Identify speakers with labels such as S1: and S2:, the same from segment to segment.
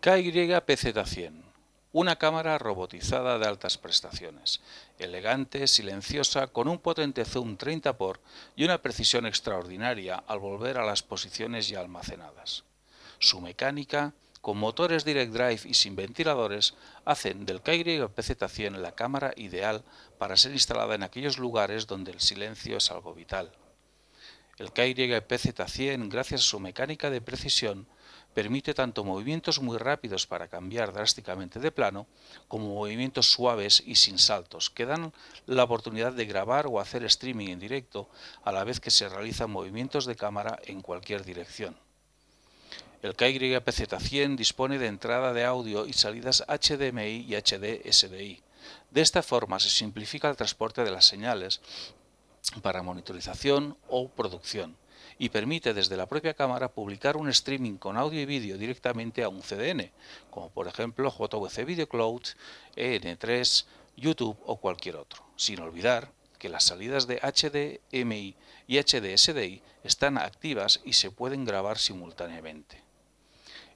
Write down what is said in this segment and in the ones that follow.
S1: kypz 100 una cámara robotizada de altas prestaciones, elegante, silenciosa, con un potente zoom 30x y una precisión extraordinaria al volver a las posiciones ya almacenadas. Su mecánica, con motores direct drive y sin ventiladores, hacen del kypz 100 la cámara ideal para ser instalada en aquellos lugares donde el silencio es algo vital. El kypz 100 gracias a su mecánica de precisión, permite tanto movimientos muy rápidos para cambiar drásticamente de plano, como movimientos suaves y sin saltos, que dan la oportunidad de grabar o hacer streaming en directo a la vez que se realizan movimientos de cámara en cualquier dirección. El kypz 100 dispone de entrada de audio y salidas HDMI y hd De esta forma se simplifica el transporte de las señales para monitorización o producción y permite desde la propia cámara publicar un streaming con audio y vídeo directamente a un CDN, como por ejemplo JVC Video Cloud, EN3, YouTube o cualquier otro, sin olvidar que las salidas de HDMI y HDSDI están activas y se pueden grabar simultáneamente.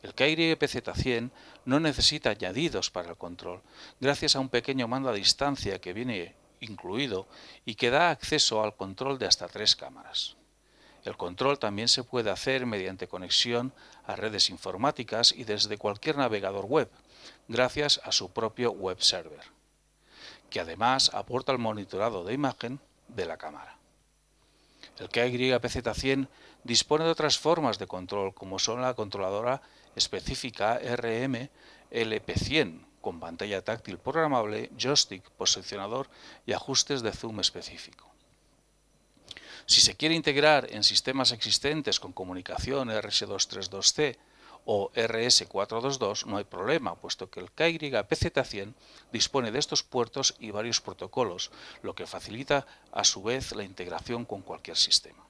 S1: El Kairi EPZ100 no necesita añadidos para el control, gracias a un pequeño mando a distancia que viene incluido y que da acceso al control de hasta tres cámaras. El control también se puede hacer mediante conexión a redes informáticas y desde cualquier navegador web, gracias a su propio web server, que además aporta el monitorado de imagen de la cámara. El KYPZ100 dispone de otras formas de control, como son la controladora específica RM LP100, con pantalla táctil programable, joystick, posicionador y ajustes de zoom específico. Si se quiere integrar en sistemas existentes con comunicación RS232C o RS422 no hay problema, puesto que el kypz 100 dispone de estos puertos y varios protocolos, lo que facilita a su vez la integración con cualquier sistema.